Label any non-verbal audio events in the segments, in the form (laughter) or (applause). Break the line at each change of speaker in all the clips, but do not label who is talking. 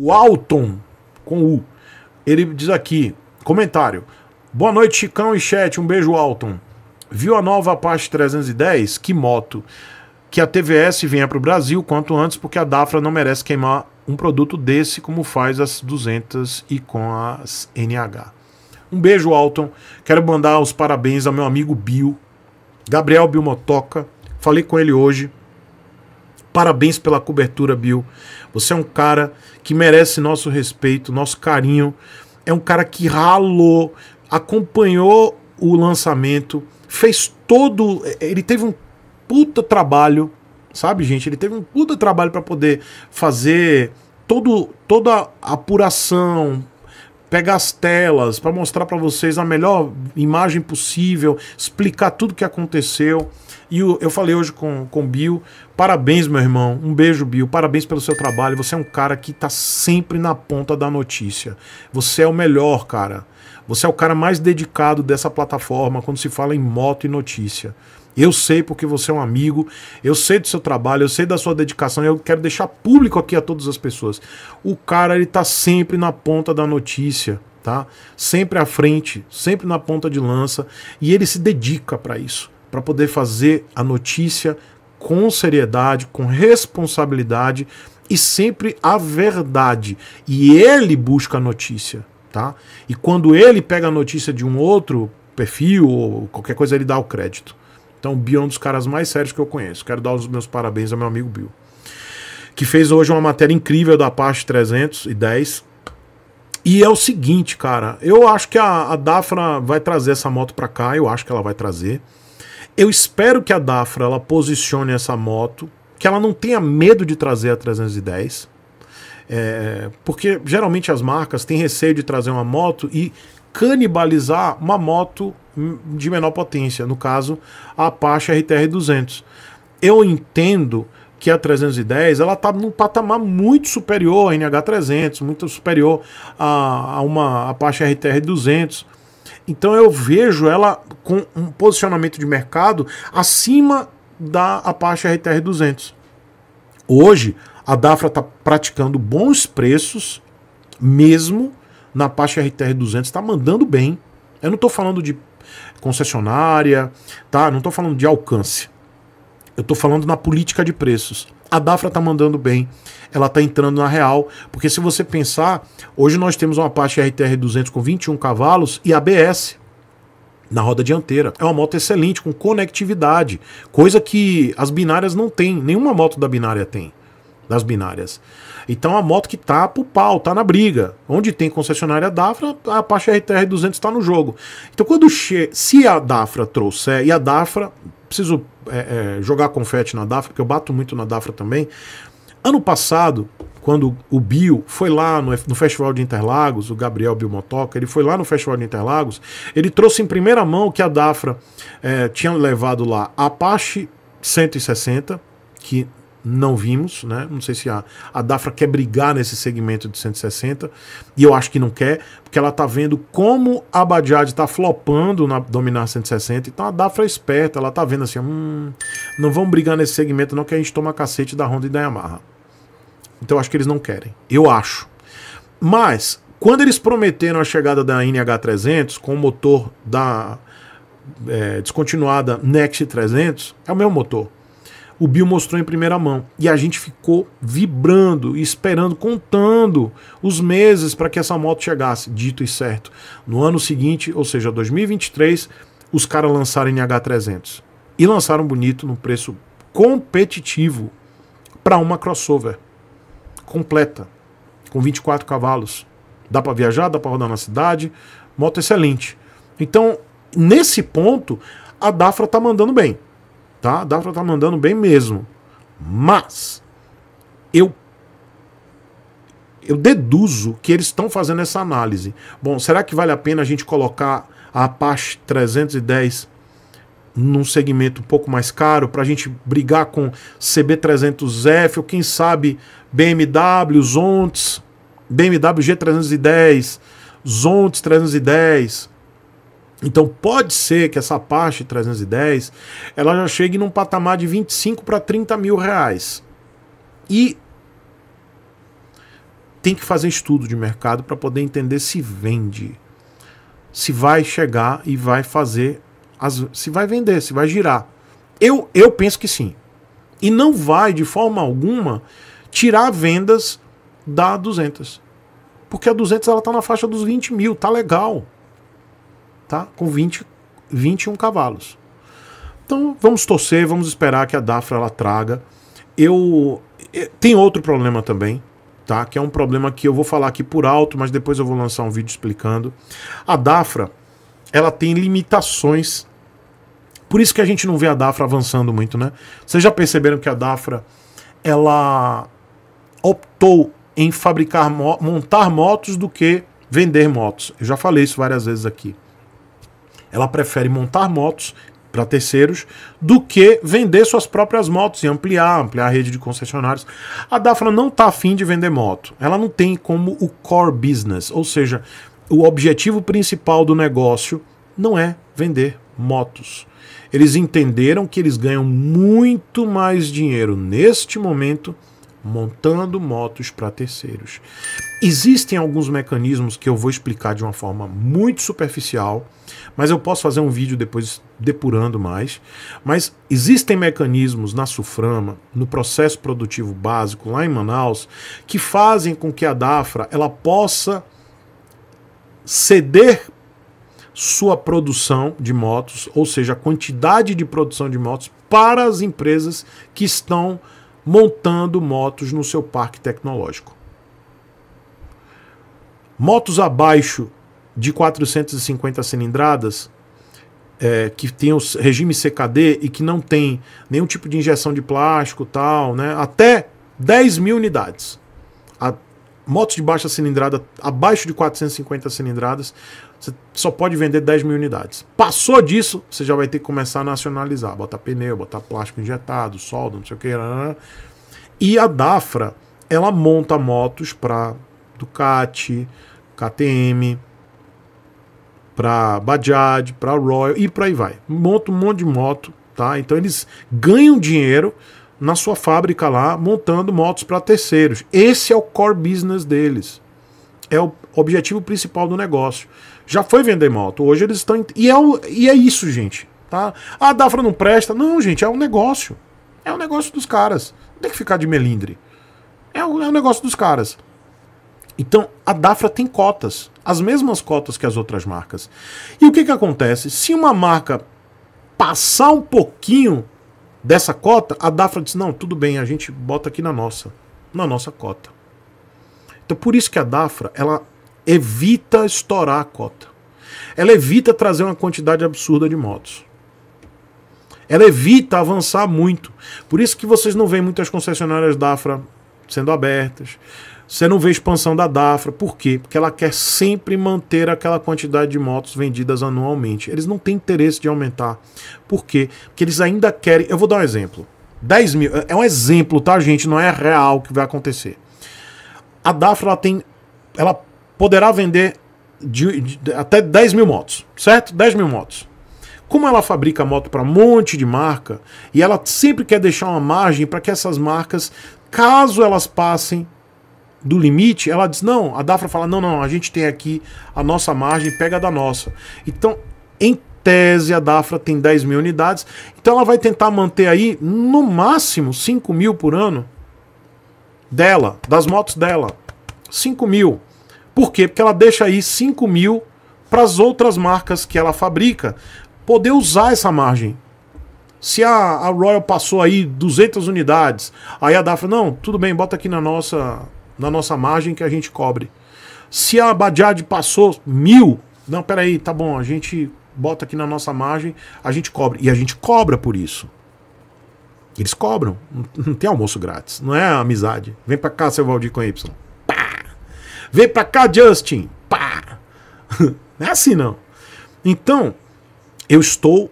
O Alton, com U. Ele diz aqui, comentário. Boa noite, Chicão e chat. Um beijo, Alton. Viu a nova Apache 310? Que moto. Que a TVS venha para o Brasil quanto antes, porque a Dafra não merece queimar um produto desse como faz as 200 e com as NH. Um beijo, Alton. Quero mandar os parabéns ao meu amigo Bill, Gabriel Bilmotoca. Falei com ele hoje. Parabéns pela cobertura, Bill. Você é um cara que merece nosso respeito, nosso carinho. É um cara que ralou, acompanhou o lançamento, fez todo. Ele teve um puta trabalho, sabe, gente? Ele teve um puta trabalho para poder fazer todo, toda a apuração, pegar as telas para mostrar para vocês a melhor imagem possível, explicar tudo o que aconteceu. E eu falei hoje com, com o Bill. Parabéns, meu irmão. Um beijo, Bill. Parabéns pelo seu trabalho. Você é um cara que está sempre na ponta da notícia. Você é o melhor, cara. Você é o cara mais dedicado dessa plataforma quando se fala em moto e notícia. Eu sei porque você é um amigo, eu sei do seu trabalho, eu sei da sua dedicação, eu quero deixar público aqui a todas as pessoas. O cara ele tá sempre na ponta da notícia, tá? Sempre à frente, sempre na ponta de lança e ele se dedica para isso para poder fazer a notícia com seriedade, com responsabilidade e sempre a verdade. E ele busca a notícia, tá? E quando ele pega a notícia de um outro perfil ou qualquer coisa, ele dá o crédito. Então, o Bill é um dos caras mais sérios que eu conheço. Quero dar os meus parabéns ao meu amigo Bill, que fez hoje uma matéria incrível da parte 310. E é o seguinte, cara, eu acho que a, a Dafra vai trazer essa moto para cá, eu acho que ela vai trazer. Eu espero que a Dafra ela posicione essa moto, que ela não tenha medo de trazer a 310, é, porque geralmente as marcas têm receio de trazer uma moto e canibalizar uma moto de menor potência, no caso a Apache RTR 200. Eu entendo que a 310 ela está num patamar muito superior à NH300, muito superior a, a uma Apache RTR 200. Então eu vejo ela com um posicionamento de mercado acima da Apache RTR 200. Hoje, a Dafra está praticando bons preços, mesmo na Apache RTR 200, está mandando bem. Eu não estou falando de concessionária, tá? Não estou falando de alcance. Eu estou falando na política de preços. A Dafra tá mandando bem, ela tá entrando na real, porque se você pensar, hoje nós temos uma Apache RTR 200 com 21 cavalos e ABS na roda dianteira. É uma moto excelente com conectividade, coisa que as binárias não têm, nenhuma moto da binária tem das binárias. Então a moto que tá pro pau, tá na briga. Onde tem concessionária Dafra, a Apache RTR 200 está no jogo. Então quando che se a Dafra trouxer e a Dafra preciso é, é, jogar confete na Dafra, porque eu bato muito na Dafra também. Ano passado, quando o Bio foi lá no, no Festival de Interlagos, o Gabriel Bill Motoca, ele foi lá no Festival de Interlagos, ele trouxe em primeira mão que a Dafra é, tinha levado lá a Apache 160, que não vimos, né? Não sei se a, a Dafra quer brigar nesse segmento de 160, e eu acho que não quer, porque ela tá vendo como a Bajaj tá flopando na dominar 160, então a Dafra é esperta, ela tá vendo assim, hum, não vamos brigar nesse segmento não que a gente toma cacete da Honda e da Yamaha. Então eu acho que eles não querem, eu acho. Mas quando eles prometeram a chegada da NH300 com o motor da é, descontinuada Next 300, é o mesmo motor o Bill mostrou em primeira mão. E a gente ficou vibrando, esperando, contando os meses para que essa moto chegasse, dito e certo. No ano seguinte, ou seja, 2023, os caras lançaram NH300. E lançaram bonito num preço competitivo para uma crossover completa, com 24 cavalos. Dá para viajar, dá para rodar na cidade, moto excelente. Então, nesse ponto, a Dafra tá mandando bem tá? Dá pra tá mandando bem mesmo. Mas eu eu deduzo que eles estão fazendo essa análise. Bom, será que vale a pena a gente colocar a Apache 310 num segmento um pouco mais caro para a gente brigar com CB300F ou quem sabe BMW Zontes, BMW G310, Zontes 310? Então pode ser que essa parte 310 ela já chegue num patamar de 25 para 30 mil reais. E tem que fazer estudo de mercado para poder entender se vende, se vai chegar e vai fazer, as, se vai vender, se vai girar. Eu, eu penso que sim. E não vai, de forma alguma, tirar vendas da 200. Porque a 200 ela está na faixa dos 20 mil, tá legal tá? com 20, 21 cavalos. Então vamos torcer, vamos esperar que a Dafra ela traga. Eu, eh, tem outro problema também, tá? Que é um problema que eu vou falar aqui por alto, mas depois eu vou lançar um vídeo explicando. A Dafra, ela tem limitações. Por isso que a gente não vê a Dafra avançando muito, né? Vocês já perceberam que a Dafra ela optou em fabricar montar motos do que vender motos. Eu já falei isso várias vezes aqui. Ela prefere montar motos para terceiros do que vender suas próprias motos e ampliar, ampliar a rede de concessionários. A Dafra não está afim de vender moto. Ela não tem como o core business, ou seja, o objetivo principal do negócio não é vender motos. Eles entenderam que eles ganham muito mais dinheiro neste momento montando motos para terceiros. Existem alguns mecanismos que eu vou explicar de uma forma muito superficial, mas eu posso fazer um vídeo depois depurando mais. Mas existem mecanismos na Suframa, no processo produtivo básico lá em Manaus, que fazem com que a Dafra ela possa ceder sua produção de motos, ou seja, a quantidade de produção de motos para as empresas que estão montando motos no seu parque tecnológico. Motos abaixo de 450 cilindradas, é, que tem o regime CKD e que não tem nenhum tipo de injeção de plástico tal, né? até 10 mil unidades. A motos de baixa cilindrada, abaixo de 450 cilindradas, você só pode vender 10 mil unidades. Passou disso, você já vai ter que começar a nacionalizar, botar pneu, botar plástico injetado, solda, não sei o que. E a Dafra, ela monta motos para Ducati, KTM, para Bajaj, para Royal e para aí vai. Monta um monte de moto, tá? Então eles ganham dinheiro na sua fábrica lá, montando motos para terceiros. Esse é o core business deles. É o objetivo principal do negócio. Já foi vender moto, hoje eles estão. E, é o... e é isso, gente. Tá? A ah, Dafra não presta. Não, gente, é um negócio. É um negócio dos caras. Não tem que ficar de melindre. É um, é um negócio dos caras. Então, a Dafra tem cotas, as mesmas cotas que as outras marcas. E o que, que acontece? Se uma marca passar um pouquinho dessa cota, a Dafra disse: não, tudo bem, a gente bota aqui na nossa, na nossa cota. Então por isso que a Dafra ela evita estourar a cota. Ela evita trazer uma quantidade absurda de motos. Ela evita avançar muito. Por isso que vocês não veem muitas concessionárias Dafra sendo abertas. Você não vê expansão da Dafra, por quê? Porque ela quer sempre manter aquela quantidade de motos vendidas anualmente. Eles não têm interesse de aumentar. Por quê? Porque eles ainda querem. Eu vou dar um exemplo. 10 mil. É, é um exemplo, tá, gente? Não é real que vai acontecer. A Dafra ela tem. Ela poderá vender de, de, até 10 mil motos, certo? 10 mil motos. Como ela fabrica moto para um monte de marca, e ela sempre quer deixar uma margem para que essas marcas, caso elas passem do limite, ela diz: não, a DAFRA fala: não, não, a gente tem aqui a nossa margem, pega da nossa. Então, em tese, a DAFRA tem 10 mil unidades, então ela vai tentar manter aí no máximo 5 mil por ano dela, das motos dela. 5 mil. Por quê? Porque ela deixa aí 5 mil para as outras marcas que ela fabrica poder usar essa margem. Se a, a Royal passou aí 200 unidades, aí a DAFRA, não, tudo bem, bota aqui na nossa na nossa margem que a gente cobre. Se a Bajaj passou mil, não, peraí, tá bom, a gente bota aqui na nossa margem, a gente cobre. E a gente cobra por isso. Eles cobram. Não tem almoço grátis. Não é amizade. Vem pra cá, seu Valdir com Y. Pá! Vem pra cá, Justin. Pá! (laughs) Não é assim, não. Então, eu estou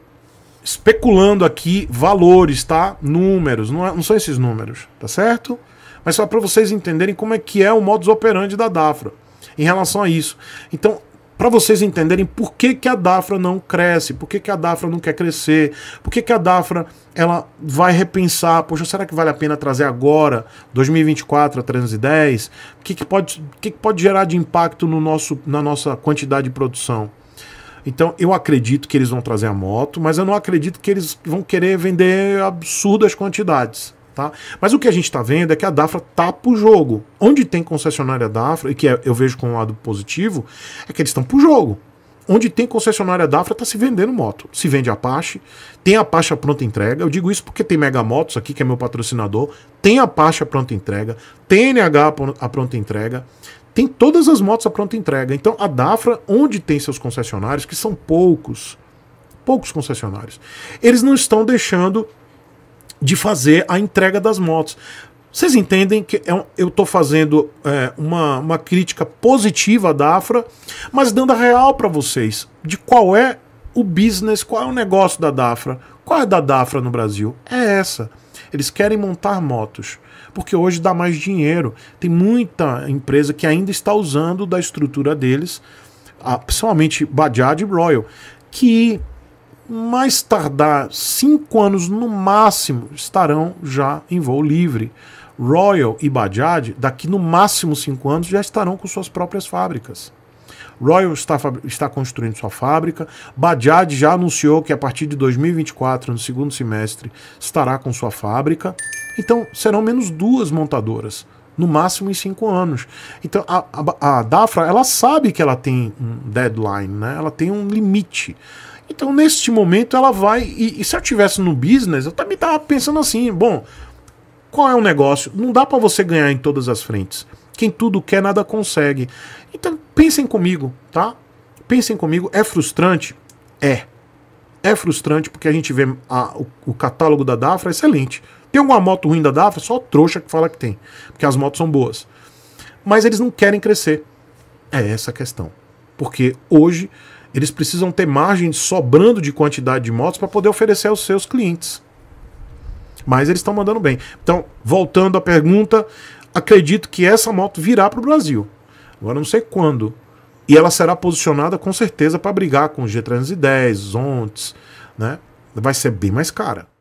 especulando aqui valores, tá? Números. Não, é, não são esses números, tá certo? mas só para vocês entenderem como é que é o modus operandi da Dafra em relação a isso. Então, para vocês entenderem por que, que a Dafra não cresce, por que, que a Dafra não quer crescer, por que, que a Dafra ela vai repensar, poxa, será que vale a pena trazer agora, 2024 a 310? O que, que, pode, que, que pode gerar de impacto no nosso, na nossa quantidade de produção? Então eu acredito que eles vão trazer a moto, mas eu não acredito que eles vão querer vender absurdas quantidades. Tá? Mas o que a gente está vendo é que a Dafra tapa tá o jogo. Onde tem concessionária Dafra, e que é, eu vejo com um lado positivo, é que eles estão pro jogo. Onde tem concessionária Dafra, está se vendendo moto. Se vende Apache, tem Apache a pronta entrega. Eu digo isso porque tem Mega Motos aqui, que é meu patrocinador, tem Apache a pronta entrega, tem NH a pronta entrega, tem todas as motos a pronta entrega. Então a Dafra, onde tem seus concessionários, que são poucos, poucos concessionários, eles não estão deixando de fazer a entrega das motos. Vocês entendem que é eu estou fazendo é, uma, uma crítica positiva da Dafra, mas dando a real para vocês de qual é o business, qual é o negócio da Dafra, qual é da Dafra no Brasil. É essa. Eles querem montar motos, porque hoje dá mais dinheiro. Tem muita empresa que ainda está usando da estrutura deles, principalmente Bajaj e Royal, que mais tardar cinco anos no máximo, estarão já em voo livre. Royal e Bajaj, daqui no máximo cinco anos, já estarão com suas próprias fábricas. Royal está, está construindo sua fábrica. Bajaj já anunciou que a partir de 2024, no segundo semestre, estará com sua fábrica. Então, serão menos duas montadoras, no máximo em cinco anos. Então, a, a, a Dafra, ela sabe que ela tem um deadline, né? ela tem um limite. Então, neste momento, ela vai. E, e se eu tivesse no business, eu também tava pensando assim: bom, qual é o negócio? Não dá para você ganhar em todas as frentes. Quem tudo quer, nada consegue. Então, pensem comigo, tá? Pensem comigo. É frustrante? É. É frustrante porque a gente vê a, o, o, catálogo da Dafra, excelente. Tem alguma moto ruim da Dafra? Só trouxa que fala que tem. Porque as motos são boas. Mas eles não querem crescer. É essa a questão. Porque hoje eles precisam ter margem sobrando de quantidade de motos para poder oferecer aos seus clientes. Mas eles estão mandando bem. Então, voltando à pergunta, acredito que essa moto virá para o Brasil. Agora não sei quando. E ela será posicionada com certeza para brigar com o G310, Zontes, né? Vai ser bem mais cara.